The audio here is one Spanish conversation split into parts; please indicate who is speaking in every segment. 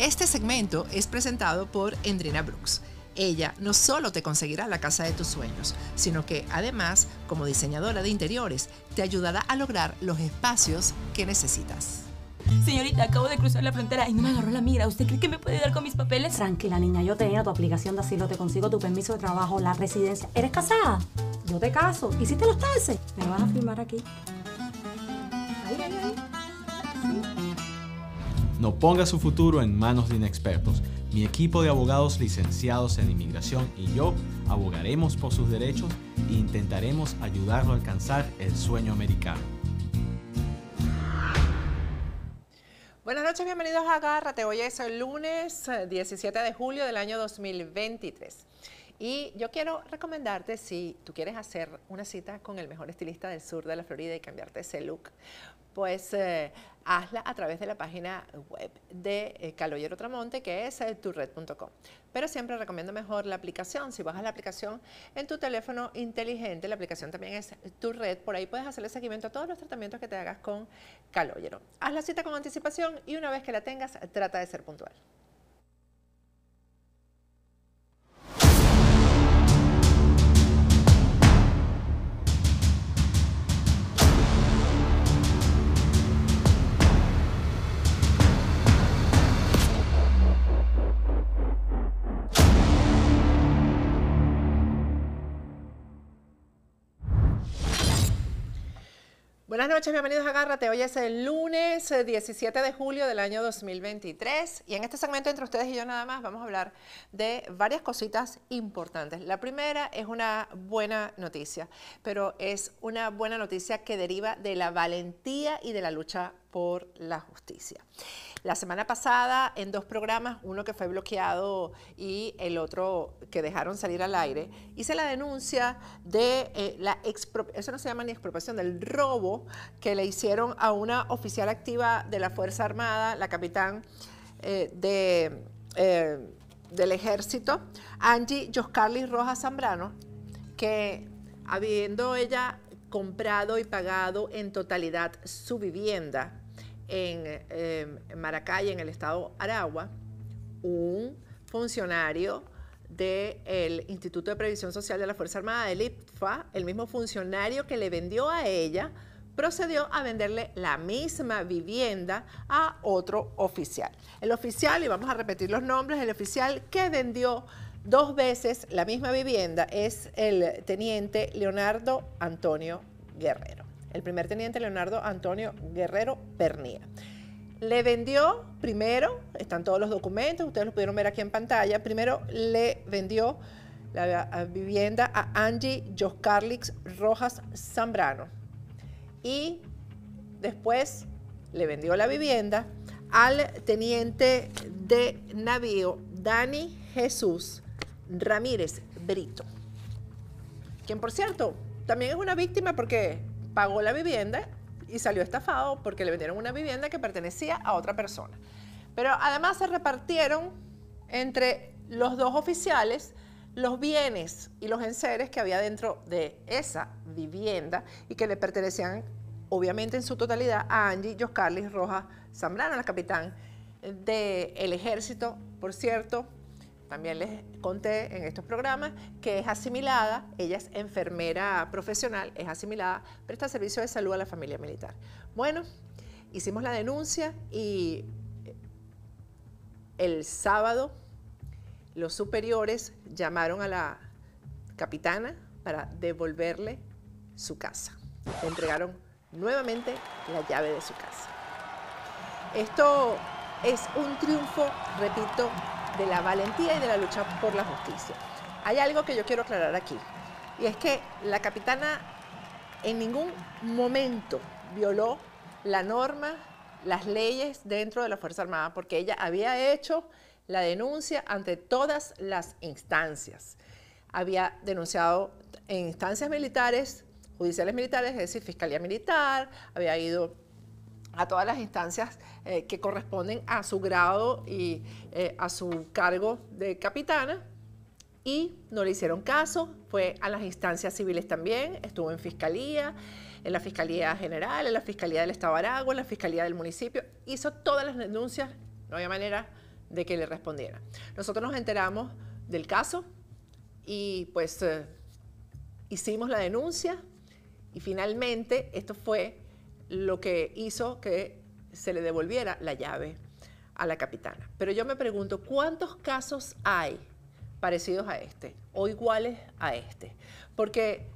Speaker 1: Este segmento es presentado por Endrina Brooks. Ella no solo te conseguirá la casa de tus sueños, sino que además, como diseñadora de interiores, te ayudará a lograr los espacios que necesitas. Señorita, acabo de cruzar la frontera y no me agarró la mira. ¿Usted cree que me puede dar con mis papeles? Tranquila, niña. Yo te tu aplicación de asilo, te consigo tu permiso de trabajo, la residencia. ¿Eres casada? Yo te caso. ¿Hiciste los taxes? Me vas a firmar
Speaker 2: aquí. Ahí, ahí, ahí. Sí. No ponga su futuro en manos de inexpertos. Mi equipo de abogados licenciados en inmigración y yo abogaremos por sus derechos e intentaremos ayudarlo a alcanzar el sueño americano.
Speaker 1: Buenas noches, bienvenidos a Agárrate. Hoy es el lunes 17 eh, de julio del año 2023. Y yo quiero recomendarte, si tú quieres hacer una cita con el mejor estilista del sur de la Florida y cambiarte ese look, pues eh, hazla a través de la página web de eh, Caloyero Tramonte, que es eh, turred.com. Pero siempre recomiendo mejor la aplicación. Si bajas la aplicación en tu teléfono inteligente, la aplicación también es tu Por ahí puedes hacerle seguimiento a todos los tratamientos que te hagas con Caloyero. Haz la cita con anticipación y una vez que la tengas, trata de ser puntual. Buenas noches, bienvenidos a Agárrate. Hoy es el lunes 17 eh, de julio del año 2023 y en este segmento entre ustedes y yo nada más vamos a hablar de varias cositas importantes. La primera es una buena noticia, pero es una buena noticia que deriva de la valentía y de la lucha por la justicia. La semana pasada, en dos programas, uno que fue bloqueado y el otro que dejaron salir al aire, hice la denuncia de eh, la expropiación, eso no se llama ni expropiación, del robo que le hicieron a una oficial activa de la Fuerza Armada, la capitán eh, de, eh, del ejército, Angie Joscarli Rojas Zambrano, que habiendo ella comprado y pagado en totalidad su vivienda, Em, en, Maracay, en el estado Aragua, un funcionario del el Instituto de Previsión Social de la Fuerza Armada del IPFA, el mismo funcionario que le vendió a ella, procedió a venderle la misma vivienda a otro oficial. El oficial, y vamos a repetir los nombres, el oficial que vendió dos veces la misma vivienda es el teniente Leonardo Antonio Guerrero el primer teniente Leonardo Antonio Guerrero Pernía. Le vendió primero, están todos los documentos, ustedes los pudieron ver aquí en pantalla, primero le vendió la vivienda a Angie Joscarlix Rojas Zambrano y después le vendió la vivienda al teniente de navío Dani Jesús Ramírez Brito, quien por cierto también es una víctima porque pagó la vivienda y salió estafado porque le vendieron una vivienda que pertenecía a otra persona. Pero además se repartieron entre los dos oficiales los bienes y los enseres que había dentro de esa vivienda y que le pertenecían obviamente en su totalidad a Angie Liz Rojas Zambrano, la capitán del ejército, por cierto, también les conté en estos programas, que es asimilada, ella es enfermera profesional, es asimilada, presta servicio de salud a la familia militar. Bueno, hicimos la denuncia y eh, el sábado los superiores llamaron a la capitana para devolverle su casa. Le entregaron nuevamente la llave de su casa. Esto es un triunfo, repito, de la valentía y de la lucha por la justicia. Hay algo que yo quiero aclarar aquí, y es que la capitana en ningún momento violó la norma, las leyes dentro de la Fuerza Armada, porque ella había hecho la denuncia ante todas las instancias. Había denunciado en instancias militares, judiciales militares, es decir, Fiscalía Militar, había ido a todas las instancias eh, que corresponden a su grado y eh, a su cargo de capitana y no le hicieron caso, fue a las instancias civiles también, estuvo en fiscalía, en la Fiscalía General, en la Fiscalía del Estado de Aragua, en la Fiscalía del municipio, hizo todas las denuncias, no había manera de que le respondiera. Nosotros nos enteramos del caso y pues eh, hicimos la denuncia y finalmente esto fue lo que hizo que se le devolviera la llave a la capitana. Pero yo me pregunto, ¿cuántos casos hay parecidos a este o iguales a este? Porque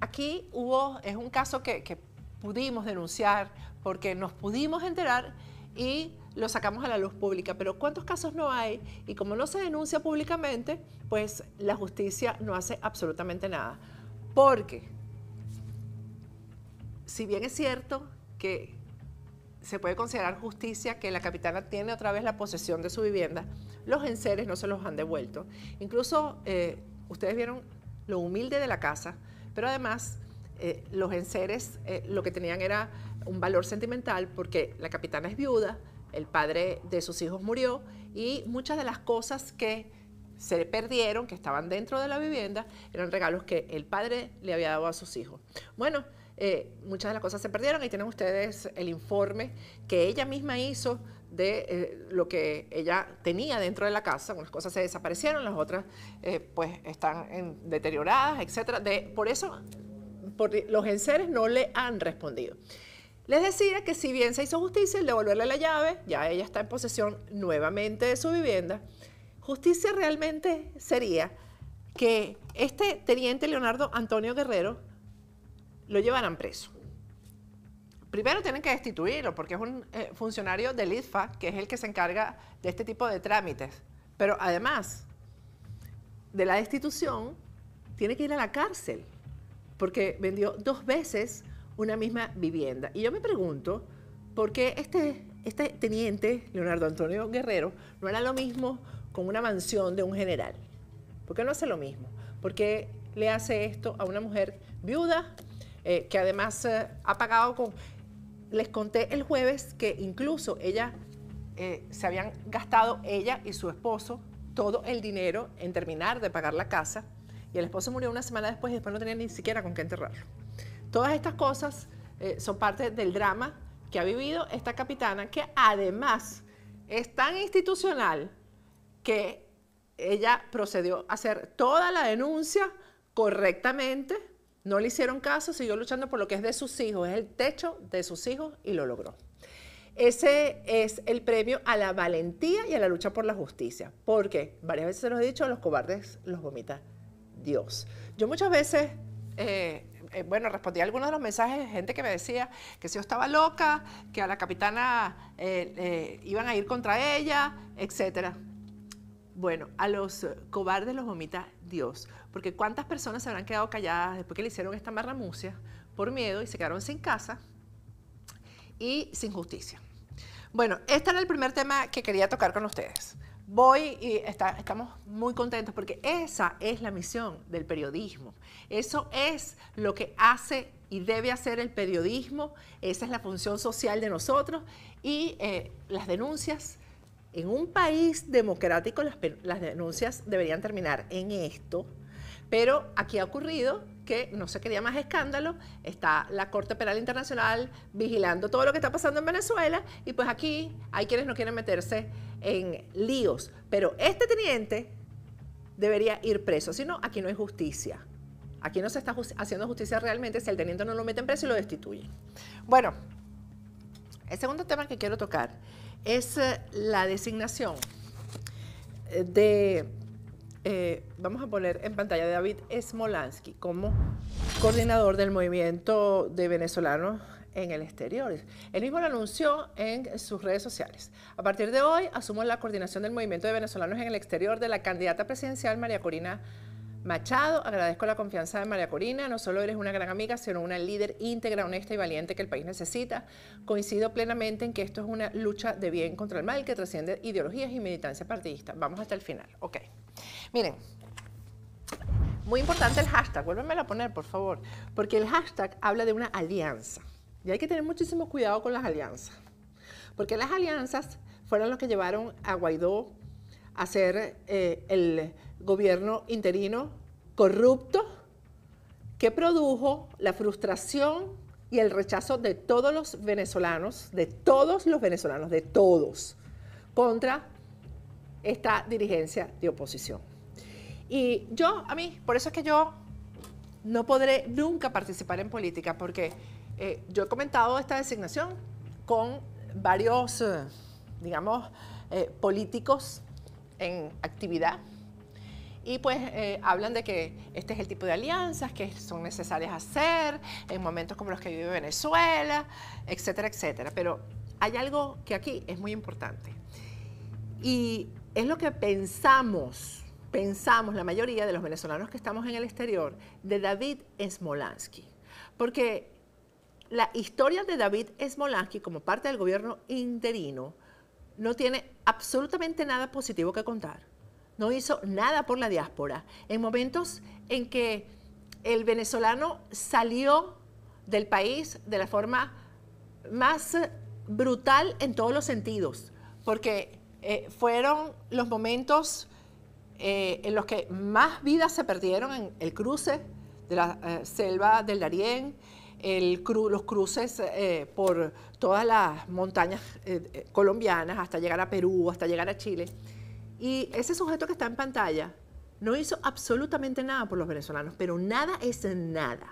Speaker 1: aquí hubo, es un caso que, pudimos denunciar porque nos pudimos enterar y lo sacamos a la luz pública. Pero ¿cuántos casos no hay? Y como no se denuncia públicamente, pues la justicia no hace absolutamente nada. Porque si bien es cierto que se puede considerar justicia que la capitana tiene otra vez la posesión de su vivienda, los enseres no se los han devuelto. Incluso eh, ustedes vieron lo humilde de la casa, pero además eh, los enseres eh, lo que tenían era un valor sentimental porque la capitana es viuda, el padre de sus hijos murió y muchas de las cosas que se perdieron, que estaban dentro de la vivienda, eran regalos que el padre le había dado a sus hijos. Bueno, eh, muchas de las cosas se perdieron y tienen ustedes el informe que ella misma hizo de eh, lo que ella tenía dentro de la casa. Unas cosas se desaparecieron, las otras eh, pues están deterioradas, etc. De, por eso los enseres no le han respondido. Les decía que si bien se hizo justicia el devolverle la llave, ya ella está en posesión nuevamente de su vivienda, justicia realmente sería que este teniente Leonardo Antonio Guerrero lo llevarán preso. Primero tienen que destituirlo porque es un eh, funcionario del IFA que es el que se encarga de este tipo de trámites. Pero además de la destitución, tiene que ir a la cárcel porque vendió dos veces una misma vivienda. Y yo me pregunto, ¿por qué este, este teniente, Leonardo Antonio Guerrero, no era lo mismo con una mansión de un general? ¿Por qué no hace lo mismo? ¿Por qué le hace esto a una mujer viuda eh, que además eh, ha pagado con... Les conté el jueves que incluso ella, eh, se habían gastado ella y su esposo todo el dinero en terminar de pagar la casa y el esposo murió una semana después y después no tenía ni siquiera con qué enterrarlo. Todas estas cosas son parte del drama que ha vivido esta capitana que además es tan institucional que ella procedió a hacer toda la denuncia correctamente no le hicieron caso, siguió luchando por lo que es de sus hijos, es el techo de sus hijos y lo logró. Ese es el premio a la valentía y a la lucha por la justicia, porque varias veces se lo he dicho, a los cobardes los vomita Dios. Yo muchas veces, eh, eh, bueno, respondí a algunos de los mensajes de gente que me decía que si yo estaba loca, que a la capitana eh, iban a ir contra ella, etc. Bueno, a los cobardes los vomita Dios. Porque cuántas personas se habrán quedado calladas después que le hicieron esta marramucia por miedo y se quedaron sin casa y sin justicia. Bueno, este era el primer tema que quería tocar con ustedes. Voy y estamos muy contentos porque esa es la misión del periodismo. Eso es lo que hace y debe hacer el periodismo. Esa es la función social de nosotros y eh, las denuncias en un país democrático las, denuncias deberían terminar en esto, pero aquí ha ocurrido que no se quería más escándalo, está la Corte Penal Internacional vigilando todo lo que está pasando en Venezuela y pues aquí hay quienes no quieren meterse en líos, pero este teniente debería ir preso, si no, aquí no hay justicia. Aquí no se está haciendo justicia realmente si el teniente no lo mete en preso y lo destituye. Bueno, el segundo tema que quiero tocar es eh, la designación eh, de, eh, vamos a poner en pantalla, de David Smolansky como coordinador del movimiento de venezolanos en el exterior. Él mismo lo anunció en sus redes sociales. A partir de hoy asumo la coordinación del movimiento de venezolanos en el exterior de la candidata presidencial María Corina Machado, agradezco la confianza de María Corina, no solo eres una gran amiga, sino una líder íntegra, honesta y valiente que el país necesita. Coincido plenamente en que esto es una lucha de bien contra el mal que trasciende ideologías y militancia partidista. Vamos hasta el final, ok. Miren, muy importante el hashtag, vuélvemelo a poner, por favor, porque el hashtag habla de una alianza. Y hay que tener muchísimo cuidado con las alianzas, porque las alianzas fueron los que llevaron a Guaidó a ser eh, el gobierno interino corrupto que produjo la frustración y el rechazo de todos los venezolanos, de todos los venezolanos, de todos, contra esta dirigencia de oposición. Y yo, a mí, por eso es que yo no podré nunca participar en política, porque eh, yo he comentado esta designación con varios, eh, digamos, eh, políticos en actividad y pues eh, hablan de que este es el tipo de alianzas que son necesarias hacer en momentos como los que vive Venezuela, etcétera, etcétera. Pero hay algo que aquí es muy importante. Y es lo que pensamos, pensamos la mayoría de los venezolanos que estamos en el exterior, de David Smolansky. Porque la historia de David Smolansky como parte del gobierno interino no tiene absolutamente nada positivo que contar no hizo nada por la diáspora. En momentos en que el venezolano salió del país de la forma más brutal en todos los sentidos, porque eh, fueron los momentos eh, en los que más vidas se perdieron en el cruce de la eh, selva del Darién, los cruces por todas las montañas colombianas hasta llegar a Perú, hasta llegar a Chile. Y ese sujeto que está en pantalla no hizo absolutamente nada por los venezolanos, pero nada es nada.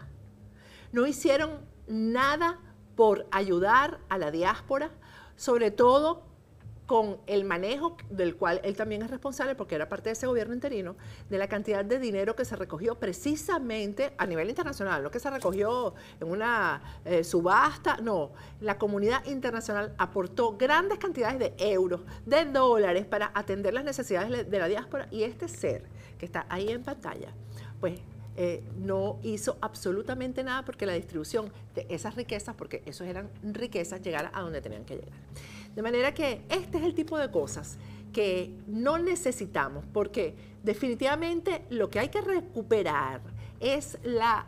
Speaker 1: No hicieron nada por ayudar a la diáspora, sobre todo con el manejo del cual él también es responsable porque era parte de ese gobierno interino, de la cantidad de dinero que se recogió precisamente a nivel internacional, lo que se recogió en una eh, subasta, no, la comunidad internacional aportó grandes cantidades de euros, de dólares para atender las necesidades de la diáspora y este ser que está ahí en pantalla, pues eh, no hizo absolutamente nada porque la distribución de esas riquezas, porque esas eran riquezas, llegara a donde tenían que llegar. De manera que este es el tipo de cosas que no necesitamos, porque definitivamente lo que hay que recuperar es la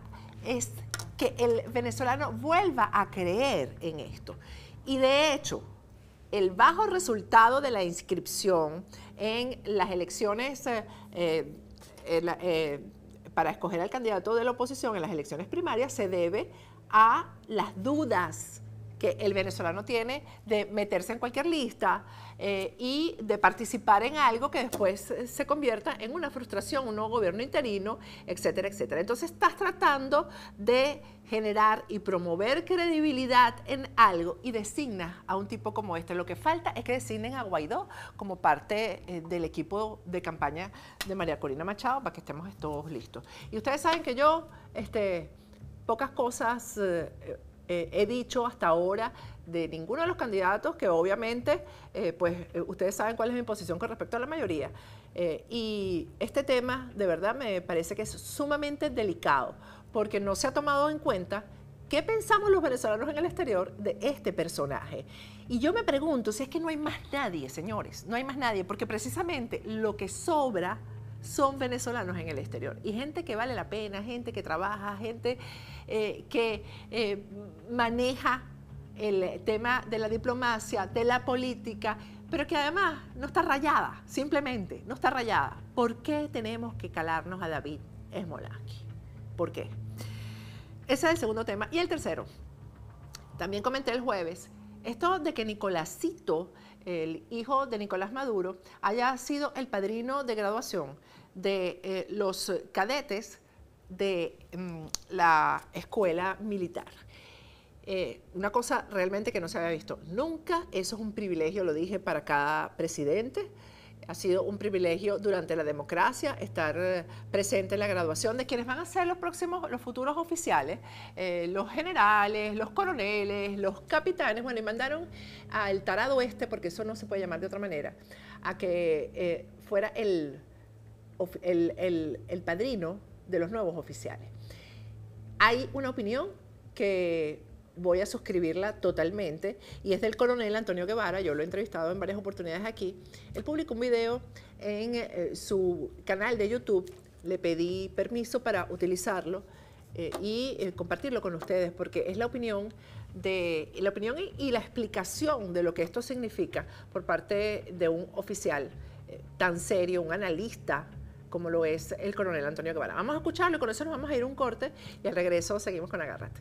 Speaker 1: que el venezolano vuelva a creer en esto. Y de hecho, el bajo resultado de la inscripción en las elecciones eh, eh, eh, para escoger al candidato de la oposición en las elecciones primarias se debe a las dudas que el venezolano tiene de meterse en cualquier lista eh, y de participar en algo que después eh, se convierta en una frustración, un nuevo gobierno interino, etcétera, etcétera. Entonces estás tratando de generar y promover credibilidad en algo y designa a un tipo como este. Lo que falta es que designen a Guaidó como parte eh, del equipo de campaña de María Corina Machado para que estemos todos listos. Y ustedes saben que yo, este, pocas cosas... Eh, he dicho hasta ahora de ninguno de los candidatos, que obviamente, eh, pues eh, ustedes saben cuál es mi posición con respecto a la mayoría. y este tema, de verdad, me parece que es sumamente delicado, porque no se ha tomado en cuenta qué pensamos los venezolanos en el exterior de este personaje. Y yo me pregunto si es que no hay más nadie, señores, no hay más nadie, porque precisamente lo que sobra son venezolanos en el exterior. Y gente que vale la pena, gente que trabaja, gente eh, que eh, maneja el tema de la diplomacia, de la política, pero que además no está rayada, simplemente no está rayada. ¿Por qué tenemos que calarnos a David Esmolaki? ¿Por qué? Ese es el segundo tema. Y el tercero, también comenté el jueves, esto de que Nicolásito el hijo de Nicolás Maduro, haya sido el padrino de graduación de eh, los cadetes de mm, la escuela militar. Eh, una cosa realmente que no se había visto. Nunca, eso es un privilegio, lo dije, para cada presidente. Ha sido un privilegio durante la democracia estar eh, presente en la graduación de quienes van a ser los próximos, los futuros oficiales, eh, los generales, los coroneles, los capitanes. Bueno, y mandaron al tarado este, porque eso no se puede llamar de otra manera, a que eh, fuera el, el padrino de los nuevos oficiales. Hay una opinión que voy a suscribirla totalmente y es del coronel Antonio Guevara, yo lo he entrevistado en varias oportunidades aquí. Él publicó un video en eh, su canal de YouTube, le pedí permiso para utilizarlo eh, y eh, compartirlo con ustedes porque es la opinión de la opinión y, la explicación de lo que esto significa por parte de un oficial tan serio, un analista como lo es el coronel Antonio Guevara. Vamos a escucharlo y con eso nos vamos a ir un corte y al regreso seguimos con Agárrate.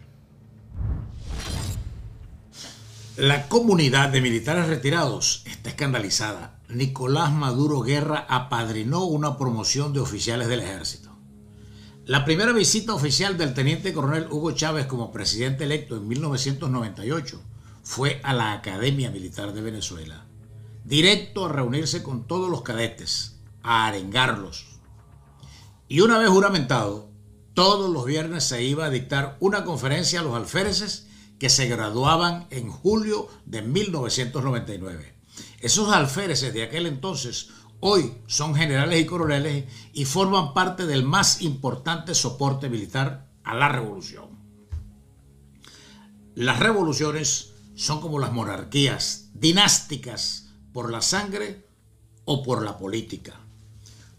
Speaker 2: La comunidad de militares retirados está escandalizada. Nicolás Maduro Guerra apadrinó una promoción de oficiales del ejército. La primera visita oficial del teniente coronel Hugo Chávez como presidente electo en 1998 fue a la Academia Militar de Venezuela, directo a reunirse con todos los cadetes, a arengarlos. Y una vez juramentado, todos los viernes se iba a dictar una conferencia a los alféreces que se graduaban en julio de 1999. Esos alféreces de aquel entonces hoy son generales y coroneles y forman parte del más importante soporte militar a la revolución. Las revoluciones son como las monarquías, dinásticas por la sangre o por la política.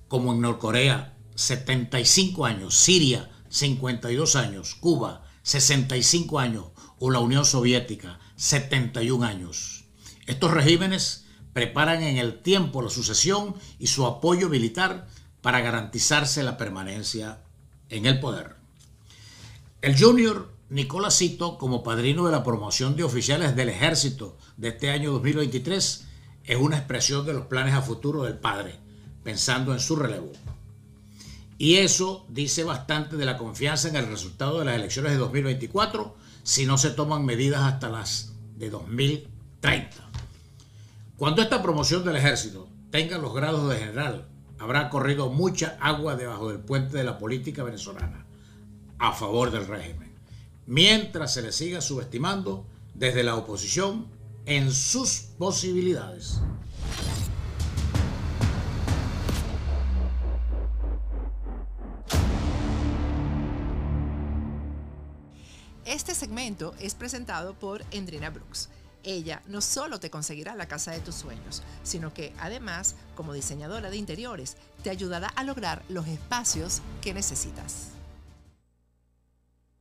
Speaker 2: Como en Corea 75 años, Siria, 52 años, Cuba, 65 años, o la Unión Soviética, 71 años. Estos regímenes preparan en el tiempo la sucesión y su apoyo militar para garantizarse la permanencia en el poder. El junior Nicolás Cito, como padrino de la promoción de oficiales del ejército de este año 2023, es una expresión de los planes a futuro del padre, pensando en su relevo. Y eso dice bastante de la confianza en el resultado de las elecciones de 2024 si no se toman medidas hasta las de 2030. Cuando esta promoción del ejército tenga los grados de general, habrá corrido mucha agua debajo del puente de la política venezolana a favor del régimen, mientras se le siga subestimando desde la oposición en sus posibilidades.
Speaker 1: es presentado por Endrina Brooks. Ella no solo te conseguirá la casa de tus sueños, sino que además, como diseñadora de interiores, te ayudará a lograr los espacios que necesitas.